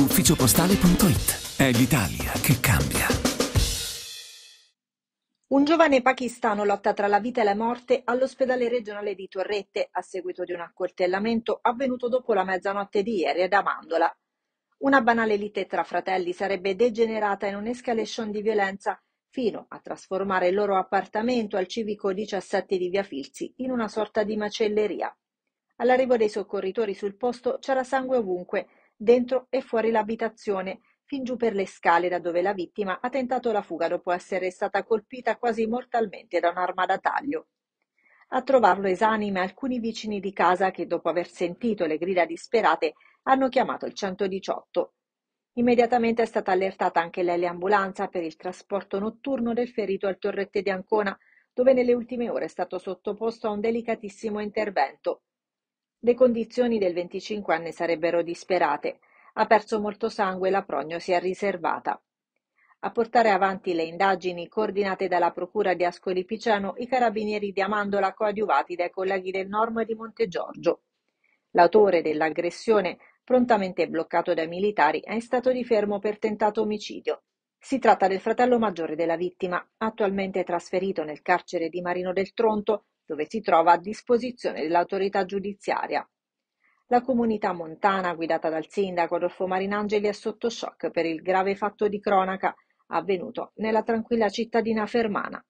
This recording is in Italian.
Ufficiopostale.it è l'Italia che cambia. Un giovane pakistano lotta tra la vita e la morte all'ospedale regionale di Torrette a seguito di un accoltellamento avvenuto dopo la mezzanotte di ieri ad Amandola. Una banale lite tra fratelli sarebbe degenerata in un'escalation di violenza fino a trasformare il loro appartamento al civico 17 di Via Filzi in una sorta di macelleria. All'arrivo dei soccorritori sul posto c'era sangue ovunque dentro e fuori l'abitazione, fin giù per le scale da dove la vittima ha tentato la fuga dopo essere stata colpita quasi mortalmente da un'arma da taglio. A trovarlo esanime alcuni vicini di casa che dopo aver sentito le grida disperate hanno chiamato il 118. Immediatamente è stata allertata anche lei l'ambulanza per il trasporto notturno del ferito al torrette di Ancona, dove nelle ultime ore è stato sottoposto a un delicatissimo intervento. Le condizioni del anni sarebbero disperate, ha perso molto sangue e la prognosi è riservata. A portare avanti le indagini coordinate dalla Procura di Ascoli Piceno i carabinieri di Amandola coadiuvati dai colleghi del Normo e di Montegiorgio. L'autore dell'aggressione, prontamente bloccato dai militari, è in stato di fermo per tentato omicidio. Si tratta del fratello maggiore della vittima, attualmente trasferito nel carcere di Marino del Tronto dove si trova a disposizione dell'autorità giudiziaria. La comunità montana, guidata dal sindaco Adolfo Marinangeli, è sotto shock per il grave fatto di cronaca avvenuto nella tranquilla cittadina fermana.